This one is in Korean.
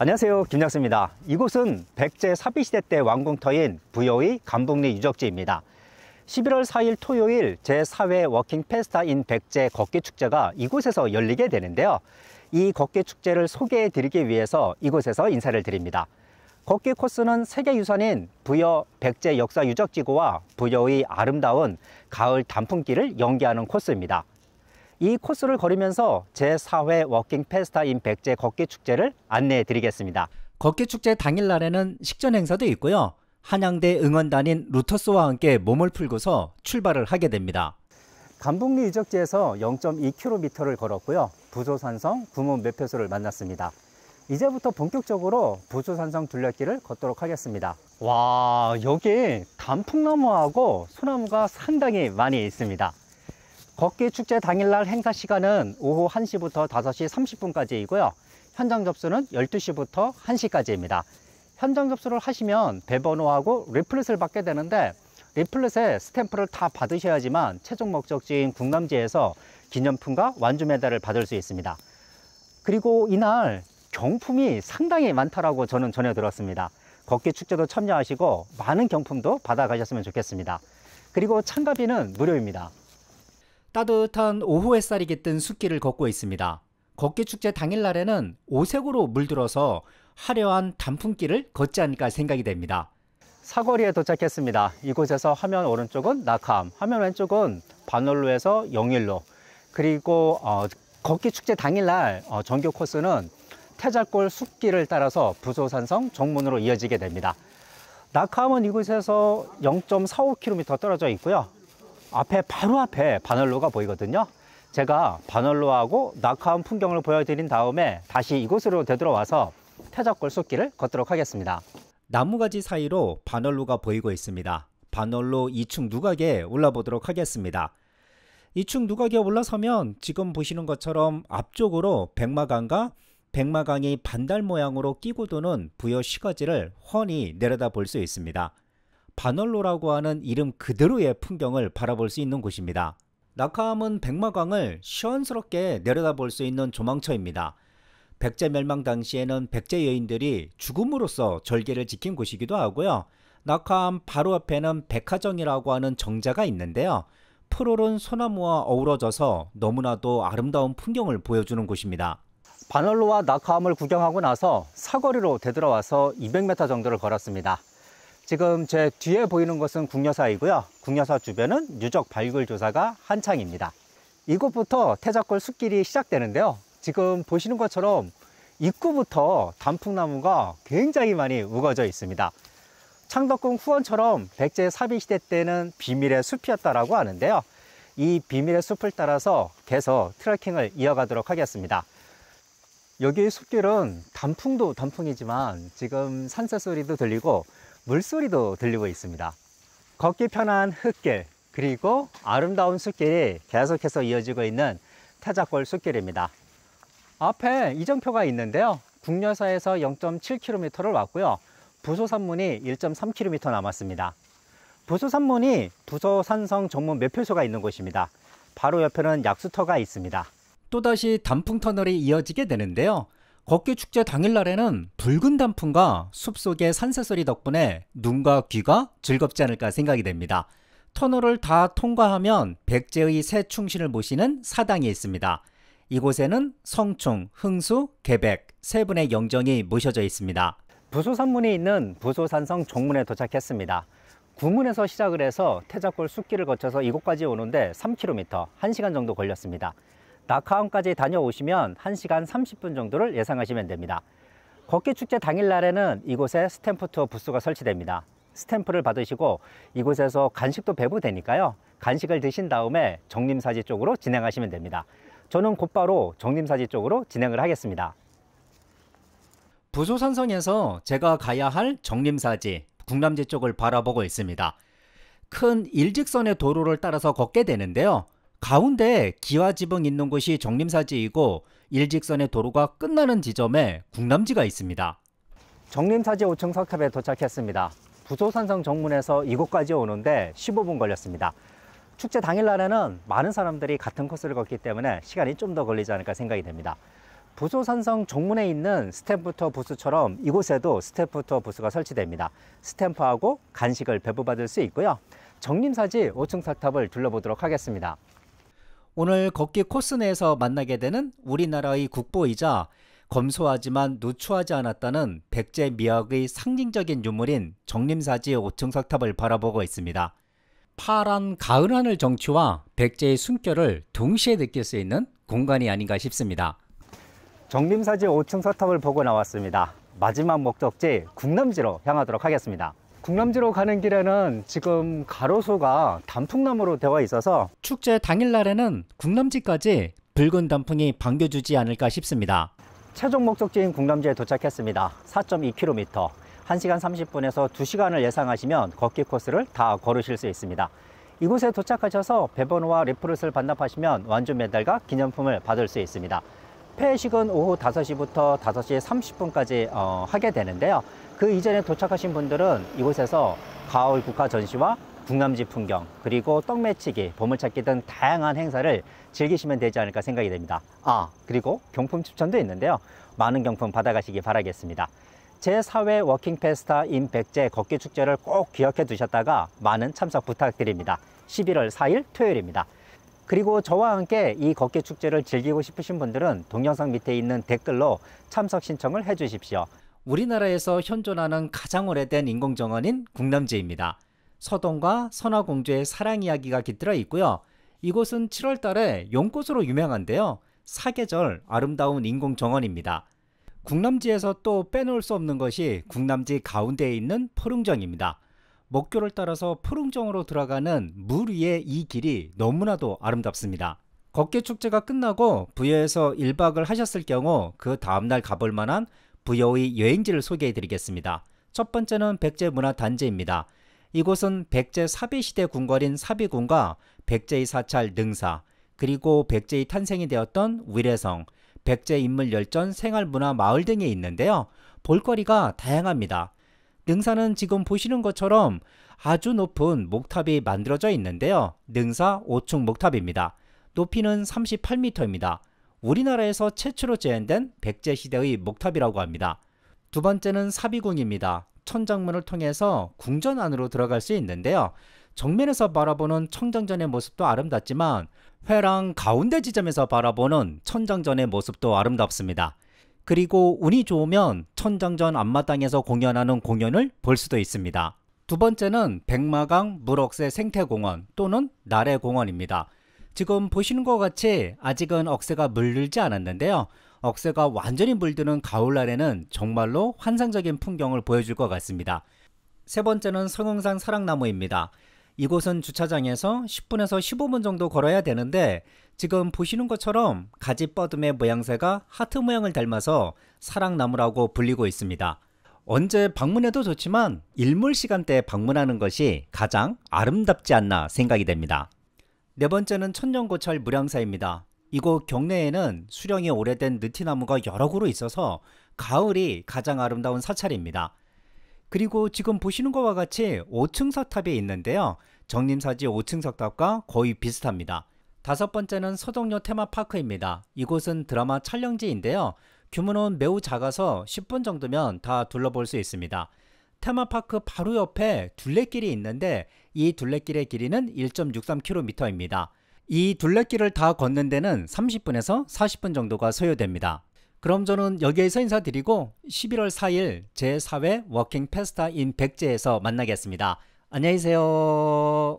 안녕하세요 김약수입니다 이곳은 백제 사비시대 때 완공터인 부여의 감북리 유적지입니다 11월 4일 토요일 제4회 워킹 페스타인 백제 걷기 축제가 이곳에서 열리게 되는데요 이 걷기 축제를 소개해 드리기 위해서 이곳에서 인사를 드립니다 걷기 코스는 세계유산인 부여 백제 역사 유적지구와 부여의 아름다운 가을 단풍길을 연계하는 코스입니다 이 코스를 걸으면서 제4회 워킹 페스타 인 백제 걷기 축제를 안내해 드리겠습니다. 걷기 축제 당일 날에는 식전 행사도 있고요. 한양대 응원단인 루터스와 함께 몸을 풀고서 출발을 하게 됩니다. 간북리 유적지에서 0.2km를 걸었고요. 부조산성 구문 매표소를 만났습니다. 이제부터 본격적으로 부조산성 둘레길을 걷도록 하겠습니다. 와, 여기 단풍나무하고 소나무가 상당히 많이 있습니다. 걷기 축제 당일날 행사 시간은 오후 1시부터 5시 30분까지이고요. 현장 접수는 12시부터 1시까지입니다. 현장 접수를 하시면 배번호하고 리플릿을 받게 되는데 리플릿에 스탬프를 다 받으셔야지만 최종 목적지인 국남지에서 기념품과 완주 메달을 받을 수 있습니다. 그리고 이날 경품이 상당히 많다라고 저는 전해 들었습니다. 걷기 축제도 참여하시고 많은 경품도 받아가셨으면 좋겠습니다. 그리고 참가비는 무료입니다. 따뜻한 오후 햇살이 깃든 숲길을 걷고 있습니다. 걷기 축제 당일날에는 오색으로 물들어서 화려한 단풍길을 걷지 않을까 생각이 됩니다. 사거리에 도착했습니다. 이곳에서 화면 오른쪽은 낙함, 화면 왼쪽은 반월로에서 영일로, 그리고 어, 걷기 축제 당일날 어, 정교 코스는 태자골 숲길을 따라서 부소산성 정문으로 이어지게 됩니다. 낙하은 이곳에서 0.45km 떨어져 있고요. 앞에 바로 앞에 바늘로가 보이거든요. 제가 바늘로하고 낙하한 풍경을 보여드린 다음에 다시 이곳으로 되돌아와서 태적골 숲길을 걷도록 하겠습니다. 나무가지 사이로 바늘로가 보이고 있습니다. 바늘로 2층 누각에 올라보도록 하겠습니다. 2층 누각에 올라서면 지금 보시는 것처럼 앞쪽으로 백마강과 백마강이 반달 모양으로 끼고 도는 부여 시거지를 훤히 내려다 볼 수 있습니다. 바널로라고 하는 이름 그대로의 풍경을 바라볼 수 있는 곳입니다. 낙하암은 백마강을 시원스럽게 내려다볼 수 있는 조망처입니다. 백제 멸망 당시에는 백제 여인들이 죽음으로써 절개를 지킨 곳이기도 하고요. 낙하암 바로 앞에는 백화정이라고 하는 정자가 있는데요. 푸르른 소나무와 어우러져서 너무나도 아름다운 풍경을 보여주는 곳입니다. 바널로와 낙하암을 구경하고 나서 사거리로 되돌아와서 200m 정도를 걸었습니다. 지금 제 뒤에 보이는 것은 궁여사이고요. 궁여사 주변은 유적 발굴 조사가 한창입니다. 이곳부터 태자골 숲길이 시작되는데요. 지금 보시는 것처럼 입구부터 단풍나무가 굉장히 많이 우거져 있습니다. 창덕궁 후원처럼 백제 사비시대 때는 비밀의 숲이었다라고 하는데요. 이 비밀의 숲을 따라서 계속 트레킹을 이어가도록 하겠습니다. 여기 숲길은 단풍도 단풍이지만 지금 산새 소리도 들리고 물소리도 들리고 있습니다. 걷기 편한 흙길 그리고 아름다운 숲길이 계속해서 이어지고 있는 태작골 숲길입니다. 앞에 이정표가 있는데요. 국녀사에서 0.7km를 왔고요. 부소산문이 1.3km 남았습니다. 부소산문이 부소산성 정문 매표소가 있는 곳입니다. 바로 옆에는 약수터가 있습니다. 또다시 단풍터널이 이어지게 되는데요. 걷기 축제 당일날에는 붉은 단풍과 숲속의 산새소리 덕분에 눈과 귀가 즐겁지 않을까 생각이 됩니다. 터널을 다 통과하면 백제의 새 충신을 모시는 사당이 있습니다. 이곳에는 성충, 흥수, 개백 세 분의 영정이 모셔져 있습니다. 부소산문이 있는 부소산성 종문에 도착했습니다. 구문에서 시작을 해서 태자골 숲길을 거쳐서 이곳까지 오는데 3km, 1시간 정도 걸렸습니다. 낙하암까지 다녀오시면 1시간 30분 정도를 예상하시면 됩니다. 걷기 축제 당일날에는 이곳에 스탬프 투어 부스가 설치됩니다. 스탬프를 받으시고 이곳에서 간식도 배부되니까요. 간식을 드신 다음에 정림사지 쪽으로 진행하시면 됩니다. 저는 곧바로 정림사지 쪽으로 진행을 하겠습니다. 부소산성에서 제가 가야 할 정림사지, 국남지 쪽을 바라보고 있습니다. 큰 일직선의 도로를 따라서 걷게 되는데요. 가운데 기와 지붕 있는 곳이 정림사지이고 일직선의 도로가 끝나는 지점에 국남지가 있습니다. 정림사지 5층 석탑에 도착했습니다. 부소산성 정문에서 이곳까지 오는데 15분 걸렸습니다. 축제 당일날에는 많은 사람들이 같은 코스를 걷기 때문에 시간이 좀 더 걸리지 않을까 생각이 됩니다. 부소산성 정문에 있는 스탬프터 부스처럼 이곳에도 스탬프터 부스가 설치됩니다. 스탬프하고 간식을 배부받을 수 있고요. 정림사지 5층 석탑을 둘러보도록 하겠습니다. 오늘 걷기 코스 내에서 만나게 되는 우리나라의 국보이자 검소하지만 누추하지 않았다는 백제 미학의 상징적인 유물인 정림사지 5층 석탑을 바라보고 있습니다. 파란 가을 하늘 정취와 백제의 숨결을 동시에 느낄 수 있는 공간이 아닌가 싶습니다. 정림사지 5층 석탑을 보고 나왔습니다. 마지막 목적지 국남지로 향하도록 하겠습니다. 국남지로 가는 길에는 지금 가로수가 단풍나무로 되어 있어서 축제 당일날에는 국남지까지 붉은 단풍이 반겨주지 않을까 싶습니다. 최종 목적지인 국남지에 도착했습니다. 4.2km, 1시간 30분에서 2시간을 예상하시면 걷기 코스를 다 걸으실 수 있습니다. 이곳에 도착하셔서 배번호와 리프릇을 반납하시면 완주 메달과 기념품을 받을 수 있습니다. 폐식은 오후 5시부터 5시 30분까지 어, 하게 되는데요. 그 이전에 도착하신 분들은 이곳에서 가을 국화 전시와 궁남지 풍경 그리고 떡매치기, 보물찾기 등 다양한 행사를 즐기시면 되지 않을까 생각이 됩니다. 아 그리고 경품 추천도 있는데요. 많은 경품 받아가시기 바라겠습니다. 제4회 워킹페스타 임백제 걷기 축제를 꼭 기억해 두셨다가 많은 참석 부탁드립니다. 11월 4일 토요일입니다. 그리고 저와 함께 이 걷기 축제를 즐기고 싶으신 분들은 동영상 밑에 있는 댓글로 참석 신청을 해주십시오. 우리나라에서 현존하는 가장 오래된 인공정원인 국남제입니다. 서동과 선화공주의 사랑 이야기가 깃들어 있고요. 이곳은 7월 달에 용꽃으로 유명한데요. 사계절 아름다운 인공정원입니다. 국남지에서 또 빼놓을 수 없는 것이 국남지 가운데에 있는 포릉정입니다. 먹교를 따라서 푸릉정으로 들어가는 물 위의 이 길이 너무나도 아름답습니다. 걷기 축제가 끝나고 부여에서 1박을 하셨을 경우 그 다음날 가볼 만한 부여의 여행지를 소개해 드리겠습니다. 첫 번째는 백제문화단지입니다. 이곳은 백제 사비시대 궁궐인 사비궁과 백제의 사찰 능사, 그리고 백제의 탄생이 되었던 위례성, 백제 인물 열전 생활문화 마을 등이 있는데요. 볼거리가 다양합니다. 능사는 지금 보시는 것처럼 아주 높은 목탑이 만들어져 있는데요. 능사 5층 목탑입니다. 높이는 38m입니다. 우리나라에서 최초로 제한된 백제 시대의 목탑이라고 합니다. 두 번째는 사비궁입니다. 천장문을 통해서 궁전 안으로 들어갈 수 있는데요. 정면에서 바라보는 청장전의 모습도 아름답지만 회랑 가운데 지점에서 바라보는 천장전의 모습도 아름답습니다. 그리고 운이 좋으면 천장전 앞마당에서 공연하는 공연을 볼 수도 있습니다. 두 번째는 백마강 물억새 생태공원 또는 나래공원입니다. 지금 보시는 것 같이 아직은 억새가 물들지 않았는데요. 억새가 완전히 물드는 가을날에는 정말로 환상적인 풍경을 보여줄 것 같습니다. 세 번째는 성흥산 사랑나무입니다. 이곳은 주차장에서 10분에서 15분 정도 걸어야 되는데 지금 보시는 것처럼 가지 뻗음의 모양새가 하트 모양을 닮아서 사랑나무라고 불리고 있습니다. 언제 방문해도 좋지만 일몰 시간대에 방문하는 것이 가장 아름답지 않나 생각이 됩니다. 네 번째는 천년고철 무량사입니다. 이곳 경내에는 수령이 오래된 느티나무가 여러 그루 있어서 가을이 가장 아름다운 사찰입니다. 그리고 지금 보시는 것과 같이 5층 석탑이 있는데요. 정림사지 5층 석탑과 거의 비슷합니다. 다섯 번째는 서동요 테마파크입니다. 이곳은 드라마 촬영지인데요. 규모는 매우 작아서 10분 정도면 다 둘러볼 수 있습니다. 테마파크 바로 옆에 둘레길이 있는데 이 둘레길의 길이는 1.63km입니다. 이 둘레길을 다 걷는 데는 30분에서 40분 정도가 소요됩니다. 그럼 저는 여기에서 인사드리고 11월 4일 제4회 워킹 페스타 인 백제에서 만나겠습니다. 안녕히 계세요.